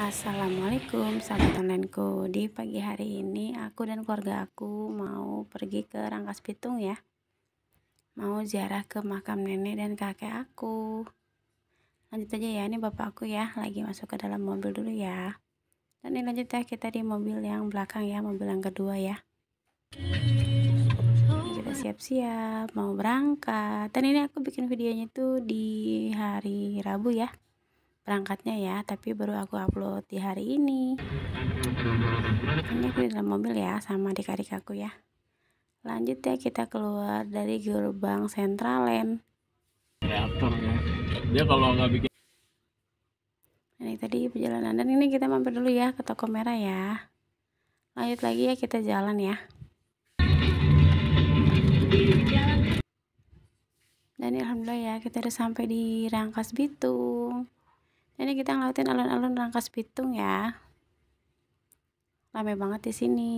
Assalamualaikum sahabat onlineku Di pagi hari ini aku dan keluarga aku mau pergi ke Rangkas Pitung ya Mau ziarah ke makam nenek dan kakek aku Lanjut aja ya, ini bapak aku ya Lagi masuk ke dalam mobil dulu ya Dan ini lanjut ya, kita di mobil yang belakang ya Mobil yang kedua ya Kita siap-siap, mau berangkat Dan ini aku bikin videonya tuh di hari Rabu ya perangkatnya ya tapi baru aku upload di hari ini ini aku di dalam mobil ya sama adik-adik aku ya lanjut ya kita keluar dari gerbang Centraland kreator ya. dia kalau nggak bikin ini tadi perjalanan dan ini kita mampir dulu ya ke toko merah ya lanjut lagi ya kita jalan ya dan alhamdulillah ya kita udah sampai di Rangkas Bitung ini kita ngelautin alun-alun rangkas bitung ya rame banget di sini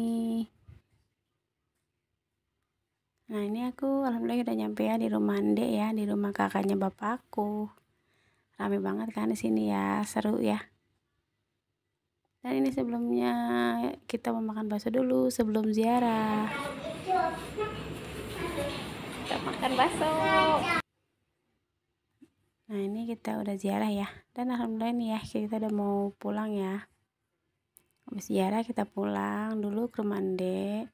nah ini aku alhamdulillah udah nyampe ya di rumah Ande ya di rumah kakaknya bapakku rame banget kan di sini ya seru ya dan ini sebelumnya kita mau makan bakso dulu sebelum ziarah kita makan bakso Nah ini kita udah ziarah ya Dan alhamdulillah nih ya kita udah mau pulang ya Habis ziarah kita pulang dulu ke rumah Ande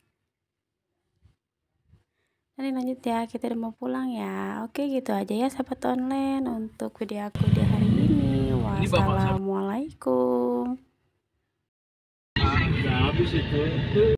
Dan lanjut ya kita udah mau pulang ya Oke gitu aja ya sahabat online Untuk video aku di hari ini Wassalamualaikum habis itu